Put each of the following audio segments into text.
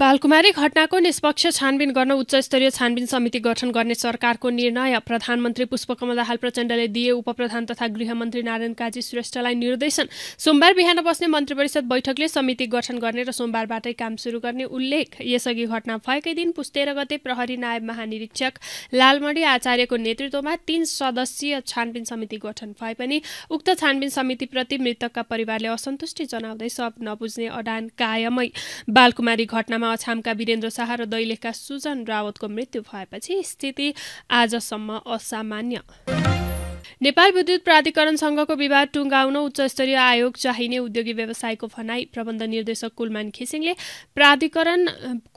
बालकुमारी घटनाको निष्पक्ष छानबिन गर्न उच्चस्तरीय छानबिन समिति गठन गर्ने सरकारको निर्णय प्रधानमन्त्री पुष्पकमल दाहाल प्रचण्डले दिए उपप्रधान तथा गृहमन्त्री नारायण काजी श्रेष्ठलाई निर्देशन सोमबार बिहान बस्ने मन्त्री परिषद बैठकले समिति गठन गर्ने र सोमबारबाटै काम सुरु गर्ने उल्लेख यसअघि घटना भएकै दिन तेह्र गते प्रहरी नायब महानिरीक्षक लालमणि आचार्यको नेतृत्वमा तीन सदस्यीय छानबिन समिति गठन भए पनि उक्त छानबिन समितिप्रति मृतकका परिवारले असन्तुष्टि जनाउँदै सब नबुझ्ने अडान कायमै बालकुमारी घटना घटनामा अछामका वीरेन्द्र शाह र दैलेखका सुजन रावतको मृत्यु भएपछि स्थिति आजसम्म असामान्य नेपाल विद्युत प्राधिकरण संघको विवाद टुङ्गाउन उच्च स्तरीय आयोग चाहिने उद्योगी व्यवसायको भनाई प्रबन्ध निर्देशक कुलमान खिसिङले प्राधिकरण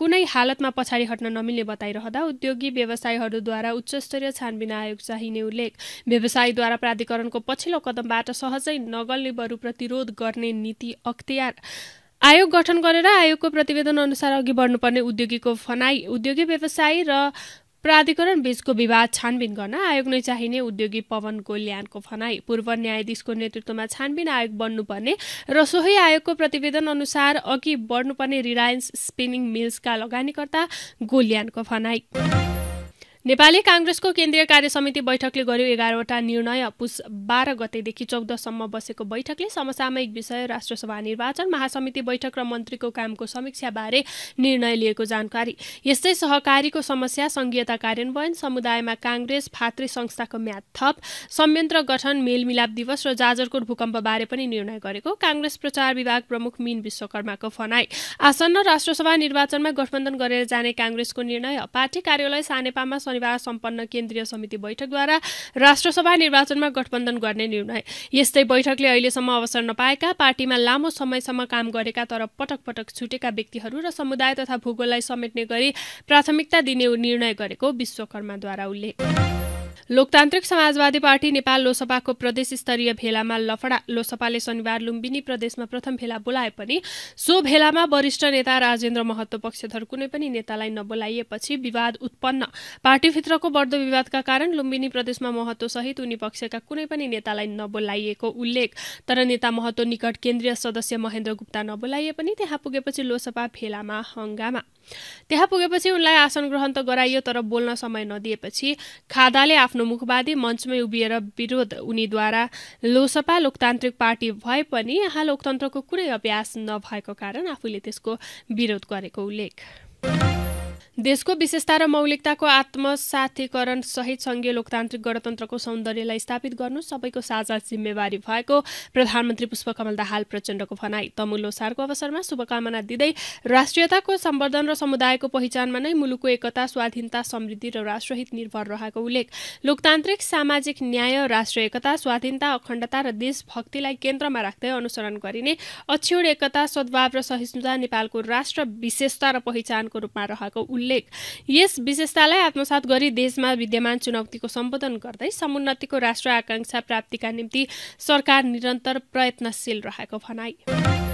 कुनै हालतमा पछाडि हट्न नमिल्ने बताइरहँदा उद्योगी व्यवसायीहरूद्वारा उच्च स्तरीय छानबिन आयोग चाहिने उल्लेख व्यवसायद्वारा प्राधिकरणको पछिल्लो कदमबाट सहजै नगल्ने बरु प्रतिरोध गर्ने नीति अख्तियार आयोग गठन गरेर आयोगको प्रतिवेदन अनुसार अघि बढ्नुपर्ने उद्योगीको फनाई उद्योगी व्यवसायी र प्राधिकरण बीचको विवाद छानबिन गर्न आयोग नै चाहिने उद्योगी पवन गोल्यानको फनाई पूर्व न्यायाधीशको नेतृत्वमा छानबिन आयोग बन्नुपर्ने र सोही आयोगको प्रतिवेदन अनुसार अघि बढ्नुपर्ने रिलायन्स स्पिनिङ मिल्सका लगानीकर्ता गोल्यानको फनाई नेपाली काङ्ग्रेसको केन्द्रीय कार्य समिति बैठकले गर्यो एघारवटा निर्णय पुस बाह्र गतेदेखि चौधसम्म बसेको बैठकले समसामयिक विषय राष्ट्रसभा निर्वाचन महासमिति बैठक र मन्त्रीको कामको समीक्षाबारे निर्णय लिएको जानकारी यस्तै सहकारीको समस्या संघीयता कार्यान्वयन समुदायमा काङ्ग्रेस भातृ संस्थाको म्याद थप संयन्त्र गठन मेलमिलाप दिवस र जाजरकोट भूकम्पबारे पनि निर्णय गरेको काङ्ग्रेस प्रचार विभाग प्रमुख मिन विश्वकर्माको फनाई आसन्न राष्ट्रसभा निर्वाचनमा गठबन्धन गरेर जाने काङ्ग्रेसको निर्णय पार्टी कार्यालय सानेपामा शनिबार सम्पन्न केन्द्रीय समिति बैठकद्वारा राष्ट्रसभा निर्वाचनमा गठबन्धन गर्ने निर्णय यस्तै बैठकले अहिलेसम्म अवसर नपाएका पार्टीमा लामो समयसम्म काम गरेका तर पटक पटक छुटेका व्यक्तिहरू र समुदाय तथा भूगोललाई समेट्ने गरी प्राथमिकता दिने निर्णय गरेको विश्वकर्माद्वारा उल्लेख लोकतान्त्रिक समाजवादी पार्टी नेपाल लोसपाको प्रदेश स्तरीय भेलामा लफडा लोसपाले शनिबार लुम्बिनी प्रदेशमा प्रथम भेला बोलाए पनि सो भेलामा वरिष्ठ नेता राजेन्द्र महतो पक्षधर कुनै पनि नेतालाई नबोलाइएपछि विवाद उत्पन्न पार्टीभित्रको बढ्दो विवादका कारण लुम्बिनी प्रदेशमा महत्वसहित उनी पक्षका कुनै पनि नेतालाई नबोलाइएको उल्लेख तर नेता महतो निकट केन्द्रीय सदस्य महेन्द्र गुप्ता नबोलाइए पनि त्यहाँ पुगेपछि लोसपा भेलामा हङ्गामा त्यहाँ पुगेपछि उनलाई आसन ग्रहण त गराइयो तर बोल्न समय नदिएपछि खादाले आफ्नो मुखवादी मञ्चमै उभिएर विरोध उनीद्वारा लोसपा लोकतान्त्रिक पार्टी भए पनि यहाँ लोकतन्त्रको कुनै अभ्यास नभएको कारण आफूले त्यसको विरोध गरेको उल्लेख देशको विशेषता र मौलिकताको आत्मसाथीकरण सहित सङ्घीय लोकतान्त्रिक गणतन्त्रको सौन्दर्यलाई स्थापित गर्नु सबैको साझा जिम्मेवारी भएको प्रधानमन्त्री पुष्पकमल दाहाल प्रचण्डको भनाई तमु लोसारको अवसरमा शुभकामना दिँदै राष्ट्रियताको सम्वर्धन र समुदायको पहिचानमा नै मुलुकको एकता स्वाधीनता समृद्धि र राष्ट्रहित निर्भर रहेको उल्लेख लोकतान्त्रिक सामाजिक न्याय राष्ट्र एकता स्वाधीनता अखण्डता र देशभक्तिलाई केन्द्रमा राख्दै अनुसरण गरिने अक्षुण एकता सद्भाव र सहिष्णुता नेपालको राष्ट्र विशेषता र पहिचानको रूपमा रहेको उल्लेख उल्लेख यस विशेषतालाई आत्मसात गरी देशमा विद्यमान चुनौतीको सम्बोधन गर्दै समुन्नतिको राष्ट्र आकांक्षा प्राप्तिका निम्ति सरकार निरन्तर प्रयत्नशील रहेको भनाई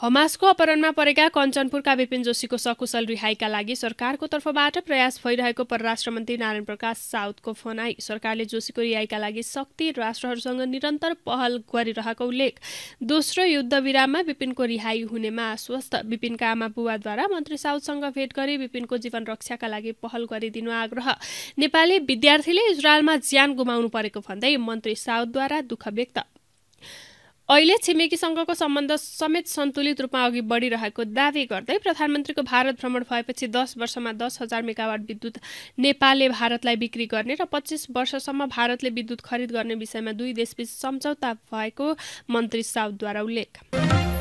हमासको अपहरणमा परेका कञ्चनपुरका विपिन जोशीको सकुशल रिहाईका लागि सरकारको तर्फबाट प्रयास भइरहेको परराष्ट्र मन्त्री नारायण प्रकाश साउदको फनाई सरकारले जोशीको रिहाईका लागि शक्ति राष्ट्रहरूसँग निरन्तर पहल गरिरहेको उल्लेख दोस्रो युद्धविराममा विपिनको रिहाई हुनेमा आश्वस्त विपिनका आमा बुवाद्वारा मन्त्री साउदसँग भेट गरी विपिनको जीवन रक्षाका लागि पहल गरिदिनु आग्रह नेपाली विद्यार्थीले इजरायलमा ज्यान गुमाउनु परेको भन्दै मन्त्री साउदद्वारा दुःख व्यक्त अहिले छिमेकीसँगको सम्बन्ध समेत सन्तुलित रूपमा अघि बढिरहेको दावी गर्दै प्रधानमन्त्रीको भारत भ्रमण भएपछि दस वर्षमा दस हजार मेगावाट विद्युत नेपालले भारतलाई बिक्री गर्ने र पच्चिस वर्षसम्म भारतले विद्युत खरिद गर्ने विषयमा दुई देशबीच सम्झौता भएको मन्त्री साउदद्वारा उल्लेख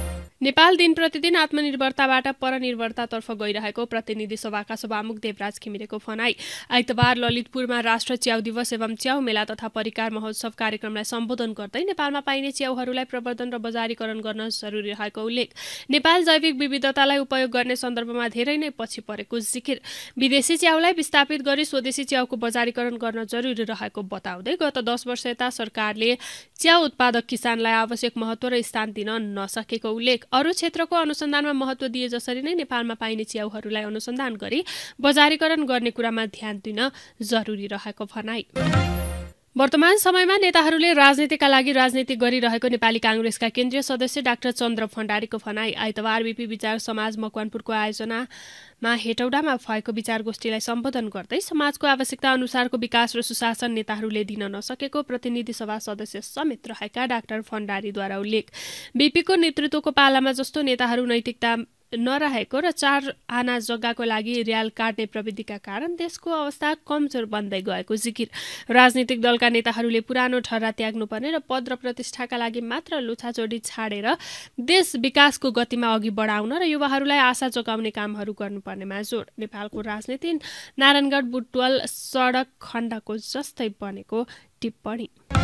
नेपाल दिन प्रतिदिन आत्मनिर्भरताबाट परनिर्भरतातर्फ गइरहेको प्रतिनिधि सभाका सभामुख देवराज खिमिरेको फनाई आइतबार ललितपुरमा राष्ट्र च्याउ दिवस एवं च्याउ मेला तथा परिकार महोत्सव कार्यक्रमलाई सम्बोधन गर्दै नेपालमा पाइने च्याउहरूलाई प्रवर्धन र बजारीकरण गर्न जरुरी रहेको उल्लेख नेपाल जैविक विविधतालाई उपयोग गर्ने सन्दर्भमा धेरै नै पछि परेको जिखिर विदेशी च्याउलाई विस्थापित गरी स्वदेशी च्याउको बजारीकरण गर्न जरुरी रहेको बताउँदै गत दस वर्ष यता सरकारले च्याउ उत्पादक किसानलाई आवश्यक महत्व र स्थान दिन नसकेको उल्लेख अरू क्षेत्रको अनुसन्धानमा महत्त्व दिए जसरी नै नेपालमा पाइने च्याउहरूलाई अनुसन्धान गरी बजारीकरण गर्ने कुरामा ध्यान दिन जरुरी रहेको भनाई वर्तमान समयमा नेताहरूले राजनीतिका लागि राजनीति गरिरहेको नेपाली काङ्ग्रेसका केन्द्रीय सदस्य डाक्टर चन्द्र भण्डारीको भनाई आइतबार बिपी विचार समाज मकवानपुरको आयोजनामा हेटौडामा भएको विचार गोष्ठीलाई सम्बोधन गर्दै समाजको आवश्यकता अनुसारको विकास र सुशासन नेताहरूले दिन नसकेको प्रतिनिधि सभा सदस्य समेत रहेका डाक्टर भण्डारीद्वारा उल्लेख बिपीको नेतृत्वको पालामा जस्तो नेताहरू नैतिकता नरहेको र चार आना जग्गाको लागि रियाल काट्ने प्रविधिका कारण देशको अवस्था कमजोर बन्दै गएको जिकिर राजनीतिक दलका नेताहरूले पुरानो ठहरा त्याग्नुपर्ने र पद र प्रतिष्ठाका लागि मात्र लुछाचोडी छाडेर देश विकासको गतिमा अघि बढाउन र युवाहरूलाई आशा जोगाउने कामहरू गर्नुपर्नेमा जोड नेपालको राजनीति नारायणगढ बुटवल सडक खण्डको जस्तै बनेको टिप्पणी